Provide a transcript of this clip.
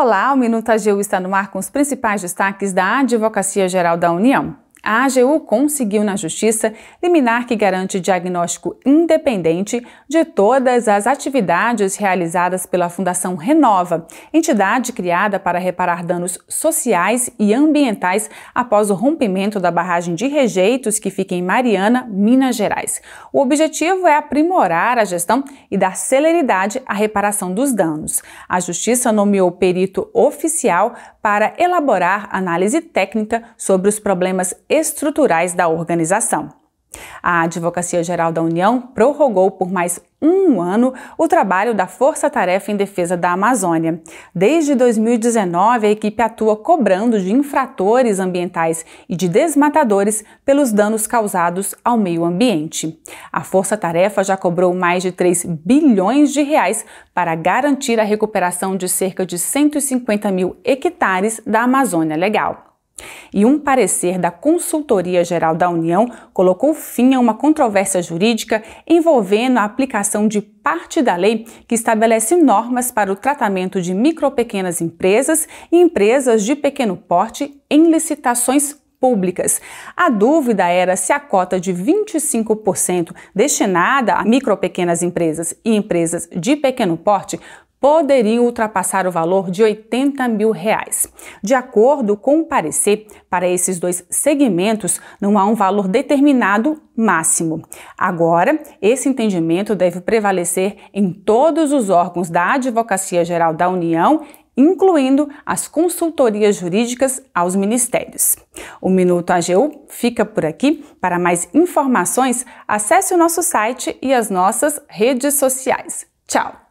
Olá, o Minuto AGU está no ar com os principais destaques da Advocacia Geral da União a AGU conseguiu na Justiça liminar que garante diagnóstico independente de todas as atividades realizadas pela Fundação Renova, entidade criada para reparar danos sociais e ambientais após o rompimento da barragem de rejeitos que fica em Mariana, Minas Gerais. O objetivo é aprimorar a gestão e dar celeridade à reparação dos danos. A Justiça nomeou perito oficial para elaborar análise técnica sobre os problemas estruturais da organização. A Advocacia Geral da União prorrogou por mais um ano o trabalho da Força Tarefa em Defesa da Amazônia. Desde 2019, a equipe atua cobrando de infratores ambientais e de desmatadores pelos danos causados ao meio ambiente. A Força Tarefa já cobrou mais de 3 bilhões de reais para garantir a recuperação de cerca de 150 mil hectares da Amazônia Legal. E um parecer da Consultoria Geral da União colocou fim a uma controvérsia jurídica envolvendo a aplicação de parte da lei que estabelece normas para o tratamento de micro pequenas empresas e empresas de pequeno porte em licitações públicas. A dúvida era se a cota de 25% destinada a micro pequenas empresas e empresas de pequeno porte poderiam ultrapassar o valor de 80 mil reais. De acordo com o parecer, para esses dois segmentos não há um valor determinado máximo. Agora, esse entendimento deve prevalecer em todos os órgãos da Advocacia Geral da União incluindo as consultorias jurídicas aos ministérios. O Minuto AGU fica por aqui. Para mais informações, acesse o nosso site e as nossas redes sociais. Tchau!